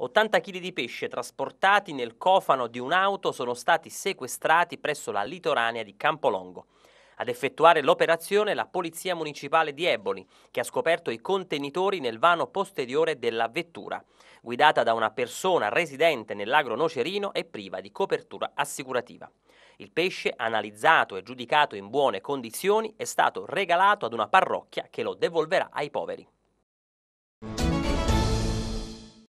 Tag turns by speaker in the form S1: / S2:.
S1: 80 kg di pesce trasportati nel cofano di un'auto sono stati sequestrati presso la litoranea di Campolongo. Ad effettuare l'operazione la Polizia Municipale di Eboli, che ha scoperto i contenitori nel vano posteriore della vettura, guidata da una persona residente nell'agro nocerino e priva di copertura assicurativa. Il pesce, analizzato e giudicato in buone condizioni, è stato regalato ad una parrocchia che lo devolverà ai poveri.